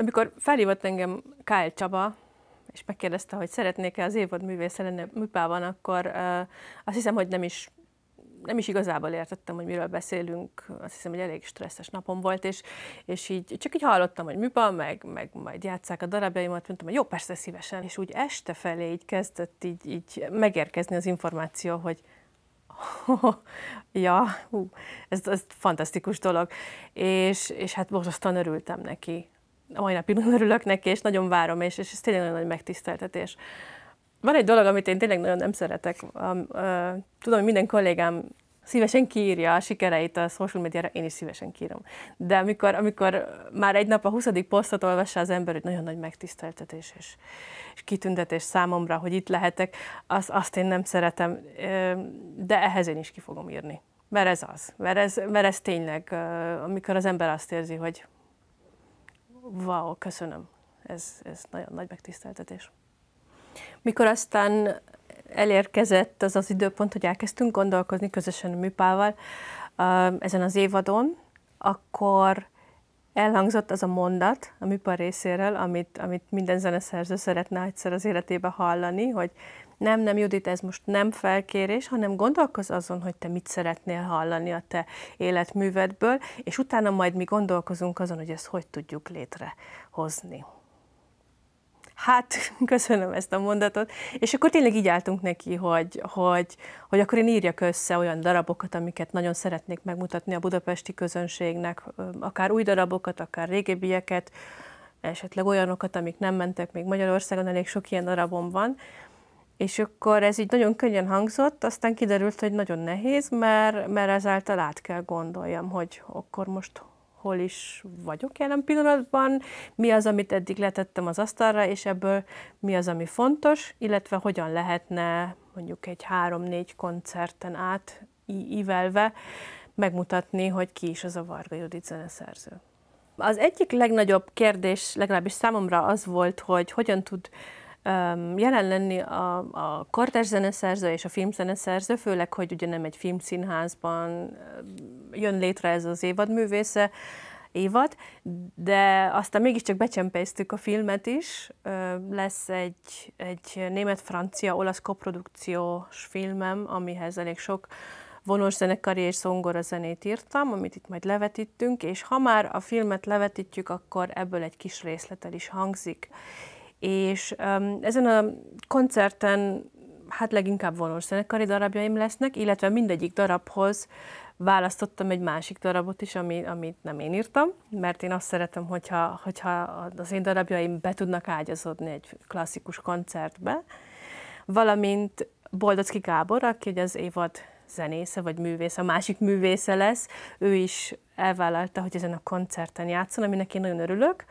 Amikor felhívott engem Kyle Csaba, és megkérdezte, hogy szeretnék-e az évad művésze lenni műpában, akkor uh, azt hiszem, hogy nem is nem is igazából értettem, hogy miről beszélünk, azt hiszem, hogy elég stresszes napom volt, és, és így csak így hallottam, hogy műpa, meg, meg majd játszák a darabjaimat, mondtam, hogy jó, persze szívesen, és úgy este felé így kezdett így, így megérkezni az információ, hogy ja, hú, ez, ez fantasztikus dolog, és, és hát borzasztóan örültem neki a mai napig nagyon örülök neki, és nagyon várom, és, és ez tényleg nagyon nagy megtiszteltetés. Van egy dolog, amit én tényleg nagyon nem szeretek. Tudom, hogy minden kollégám szívesen kiírja a sikereit a social médiára, én is szívesen kírom. De amikor, amikor már egy nap a 20. posztot olvassa az ember, hogy nagyon nagy megtiszteltetés és, és kitüntetés számomra, hogy itt lehetek, az, azt én nem szeretem, de ehhez én is ki fogom írni. Mert ez az, mert ez, mert ez tényleg, amikor az ember azt érzi, hogy wow, köszönöm. Ez, ez nagyon nagy megtiszteltetés. Mikor aztán elérkezett az az időpont, hogy elkezdtünk gondolkozni közösen a műpával um, ezen az évadon, akkor elhangzott az a mondat a műpar részéről, amit, amit minden zeneszerző szeretne egyszer az életébe hallani, hogy nem, nem, Judit, ez most nem felkérés, hanem gondolkozz azon, hogy te mit szeretnél hallani a te életművedből, és utána majd mi gondolkozunk azon, hogy ezt hogy tudjuk létrehozni. Hát, köszönöm ezt a mondatot. És akkor tényleg így álltunk neki, hogy, hogy, hogy akkor én írjak össze olyan darabokat, amiket nagyon szeretnék megmutatni a budapesti közönségnek, akár új darabokat, akár régebbieket, esetleg olyanokat, amik nem mentek még Magyarországon, elég sok ilyen darabom van és akkor ez így nagyon könnyen hangzott, aztán kiderült, hogy nagyon nehéz, mert, mert ezáltal át kell gondoljam, hogy akkor most hol is vagyok jelen pillanatban, mi az, amit eddig letettem az asztalra, és ebből mi az, ami fontos, illetve hogyan lehetne mondjuk egy három-négy koncerten át ívelve megmutatni, hogy ki is az a Varga Judit zeneszerző. Az egyik legnagyobb kérdés, legalábbis számomra az volt, hogy hogyan tud jelen lenni a, a kortárs zeneszerző és a filmzeneszerző, főleg, hogy ugye nem egy filmszínházban jön létre ez az évad művésze, évad, de aztán mégiscsak becsempésztük a filmet is. Lesz egy, egy német-francia-olasz koprodukciós filmem, amihez elég sok vonós zenekari és szongora zenét írtam, amit itt majd levetítünk, és ha már a filmet levetítjük, akkor ebből egy kis részletel is hangzik. És um, ezen a koncerten hát leginkább vonós zenekari darabjaim lesznek, illetve mindegyik darabhoz választottam egy másik darabot is, ami, amit nem én írtam, mert én azt szeretem, hogyha, hogyha az én darabjaim be tudnak ágyazódni egy klasszikus koncertbe, valamint Boldocki Gábor, aki az évad zenésze vagy művész, a másik művésze lesz, ő is elvállalta, hogy ezen a koncerten játszon, aminek én nagyon örülök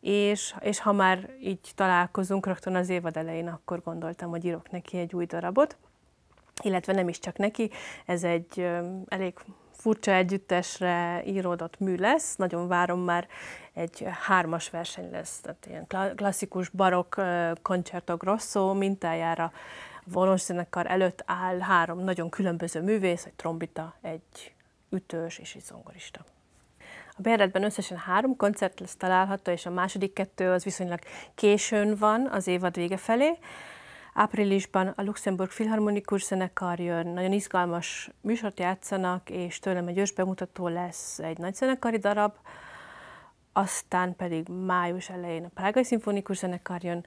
és, és ha már így találkozunk rögtön az évad elején, akkor gondoltam, hogy írok neki egy új darabot, illetve nem is csak neki, ez egy elég furcsa együttesre íródott mű lesz, nagyon várom már, egy hármas verseny lesz, tehát ilyen klasszikus barokk koncerto grosso mintájára Volons zenekar előtt áll három nagyon különböző művész, egy trombita, egy ütős és egy zongorista. A bérletben összesen három koncert lesz található, és a második kettő az viszonylag későn van az évad vége felé. Áprilisban a Luxemburg Filharmonikus Zenekar jön, nagyon izgalmas műsort játszanak, és tőlem egy ős bemutató lesz egy nagy zenekari darab, aztán pedig május elején a Prágai Szimfonikus Zenekar jön,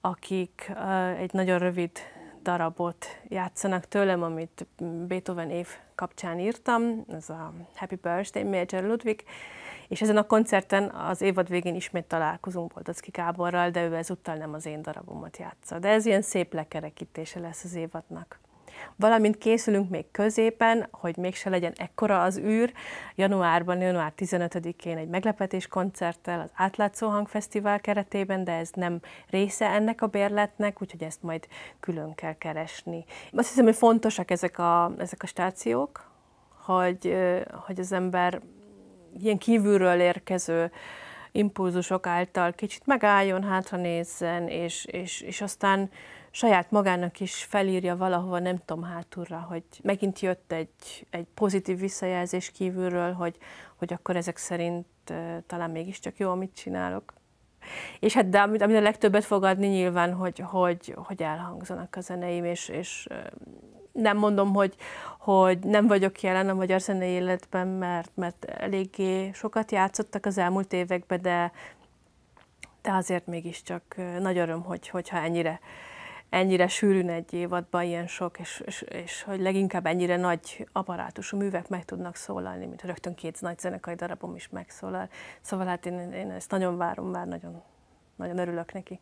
akik uh, egy nagyon rövid darabot játszanak tőlem, amit Beethoven év kapcsán írtam, ez a Happy Birthday Major Ludwig, és ezen a koncerten az évad végén ismét találkozunk Boldocki Gáborral, de ő ezúttal nem az én darabomat játsza. De ez ilyen szép lekerekítése lesz az évadnak. Valamint készülünk még középen, hogy mégse legyen ekkora az űr. Januárban, január 15-én egy meglepetés koncerttel az Átlátszó Hangfesztivál keretében, de ez nem része ennek a bérletnek, úgyhogy ezt majd külön kell keresni. Azt hiszem, hogy fontosak ezek a, ezek a stációk, hogy, hogy az ember ilyen kívülről érkező impulzusok által kicsit megálljon, hátra nézzen, és, és, és aztán saját magának is felírja valahova, nem tudom, hátulra, hogy megint jött egy, egy pozitív visszajelzés kívülről, hogy, hogy akkor ezek szerint talán mégiscsak jó, amit csinálok. És hát de amit, amit a legtöbbet fogadni nyilván, hogy, hogy, hogy elhangzanak a zeneim, és, és nem mondom, hogy, hogy nem vagyok jelen a magyar zenei életben, mert, mert eléggé sokat játszottak az elmúlt években, de, de azért mégiscsak nagy öröm, hogy, hogyha ennyire ennyire sűrűn egy évadban ilyen sok, és, és, és hogy leginkább ennyire nagy aparátusú művek meg tudnak szólalni, mint rögtön két nagy zenekai darabom is megszólal. Szóval hát én, én ezt nagyon várom, már nagyon, nagyon örülök neki.